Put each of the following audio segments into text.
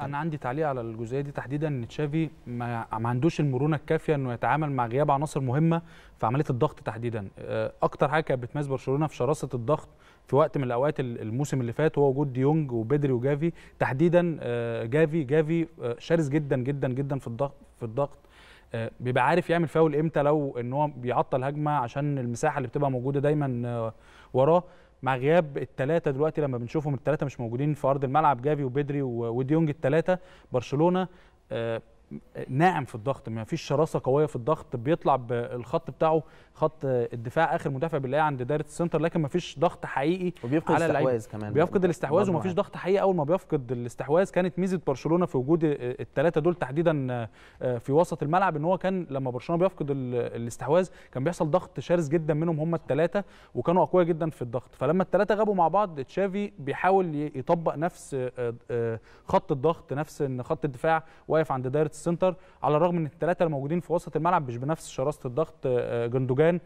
انا عندي تعليق على الجزئيه دي تحديدا ان تشافي ما, ما عندوش المرونه الكافيه انه يتعامل مع غياب عناصر مهمه في عمليه الضغط تحديدا آه، اكتر حاجه كانت بتميز برشلونه في شراسه الضغط في وقت من الاوقات الموسم اللي فات هو وجود ديونج وبدري وجافي تحديدا آه، جافي جافي آه، شرس جدا جدا جدا في الضغط في الضغط بيبقى عارف يعمل فاول امتى لو ان هو بيعطل هجمه عشان المساحه اللي بتبقى موجوده دايما وراه مع غياب الثلاثه دلوقتي لما بنشوفهم الثلاثه مش موجودين في ارض الملعب جافي وبدري وديونج الثلاثه برشلونه آه، ناعم في الضغط ما فيش شراسه قويه في الضغط بيطلع بالخط بتاعه خط الدفاع اخر مدافع بنلاقيه عند دايره السنتر لكن ما فيش ضغط حقيقي وبيفقد على الاستحواذ كمان بيفقد الاستحواذ وما فيش ضغط حقيقي اول ما بيفقد الاستحواذ كانت ميزه برشلونه في وجود الثلاثه دول تحديدا آه، في وسط الملعب ان هو كان لما برشلونه بيفقد الاستحواذ كان بيحصل ضغط شرس جدا منهم هم الثلاثه وكانوا اقوياء جدا في الضغط فلما الثلاثه غابوا مع بعض تشافي بيحاول يطبق نفس آه، آه، خط الضغط نفس ان خط الدفاع واقف عند دايره السنتر على الرغم ان الثلاثه الموجودين في وسط الملعب مش بنفس شراسه الضغط آه، آه، جندوجان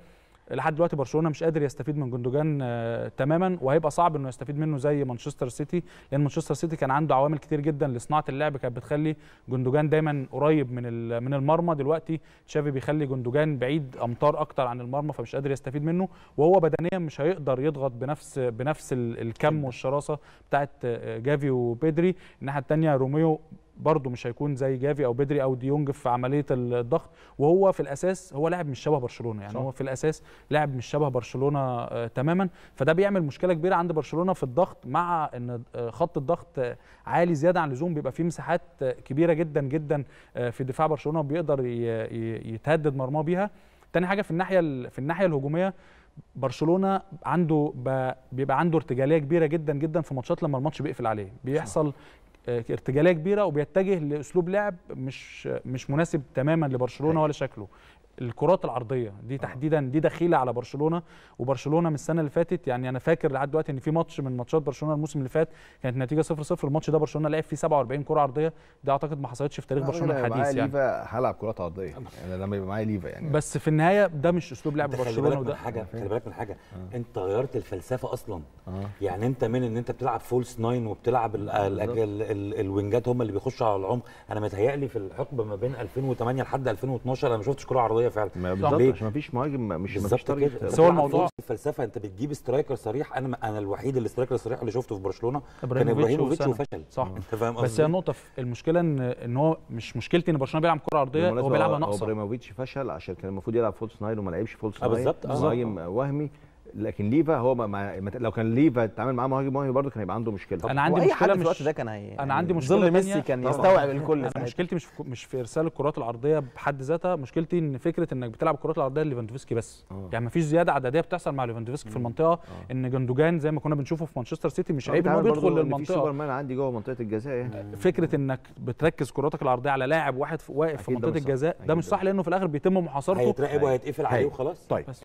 لحد دلوقتي برشلونه مش قادر يستفيد من جندوجان آه، تماما وهيبقى صعب انه يستفيد منه زي مانشستر سيتي لان مانشستر سيتي كان عنده عوامل كتير جدا لصناعه اللعب كانت بتخلي جندوجان دايما قريب من من المرمى دلوقتي تشافي بيخلي جندوجان بعيد امتار اكتر عن المرمى فمش قادر يستفيد منه وهو بدنيا مش هيقدر يضغط بنفس بنفس الكم والشراسه بتاعت جافي وبيدري الناحيه الثانيه روميو برضه مش هيكون زي جافي او بدري او ديونج في عمليه الضغط وهو في الاساس هو لاعب مش شبه برشلونه يعني صح. هو في الاساس لاعب مش شبه برشلونه آه تماما فده بيعمل مشكله كبيره عند برشلونه في الضغط مع ان آه، خط الضغط آه، عالي زياده عن اللزوم بيبقى فيه مساحات آه، كبيره جدا جدا في دفاع برشلونه بيقدر يتهدد مرماه بيها تاني حاجه في الناحيه في الناحيه الهجوميه برشلونه عنده بيبقى عنده ارتجاليه كبيره جدا جدا في ماتشات لما الماتش بيقفل عليه بيحصل آه، ارتجاليه كبيره وبيتجه لاسلوب لعب مش مش مناسب تماما لبرشلونه أيوة. ولا شكله الكرات العرضيه دي آه. تحديدا دي دخيله على برشلونه وبرشلونه من السنه اللي فاتت يعني انا فاكر لحد دلوقتي ان في ماتش من ماتشات برشلونه الموسم اللي فات كانت نتيجه 0 0 الماتش ده برشلونه لعب فيه 47 كره عرضيه ده اعتقد ما حصلتش في تاريخ برشلونه الحديث يعني ليفا هلعب كرات عرضيه انا يعني لما يبقى معايا ليفا يعني بس في النهايه ده مش اسلوب لعب برشلونه وده حاجه خلي بالك من حاجه آه. انت غيرت الفلسفه اصلا آه. يعني انت من ان انت بتلعب فولس ناين وبتلعب الوينجات هم اللي بيخشوا على العمق انا متهيألي في الحقبه ما بين 2008 لحد 2012 انا ما شفتش كره عرضيه شويه فعلا ليه؟ ما فيش مهاجم مش مفيش تارجت بس هو الموضوع الفلسفه انت بتجيب سترايكر صريح انا انا الوحيد اللي سترايكر صريح اللي شفته في برشلونه كان ابراهيموفيتش وفشل صح انت فاهم بس هي النقطه المشكله ان ان هو مش مشكلتي ان برشلونه بيلعب كره ارضيه هو بيلعبها ناقصه ابراهيموفيتش فشل عشان كان المفروض يلعب فولس ناين وما لعبش فولس ناين آه، بالظبط آه، مهاجم وهمي لكن ليفا هو ما ما لو كان ليفا اتعامل معاه مهاجم مهاجم برضه كان هيبقى عنده مشكله انا عندي مشكله مش الوقت ده كان هي انا عندي يعني مشكله ظل ميسي كان يستوعب الكل انا مشكلتي مش في مش في ارسال الكرات العرضيه بحد ذاتها مشكلتي ان فكره انك بتلعب الكرات العرضيه لليفاندوفسكي بس أوه. يعني فيش زياده عدديه بتحصل مع ليفاندوفسكي في المنطقه أوه. ان جندوجان زي ما كنا بنشوفه في مانشستر سيتي مش عيب انه بيدخل للمنطقه مان عندي جوه منطقه الجزاء يعني فكره انك بتركز كراتك العرضيه على لاعب واحد واقف في منطقه الجزاء ده مش صح لانه في الاخر بيتم محاصرته هيترقب وهيتقفل عليه وخلاص طيب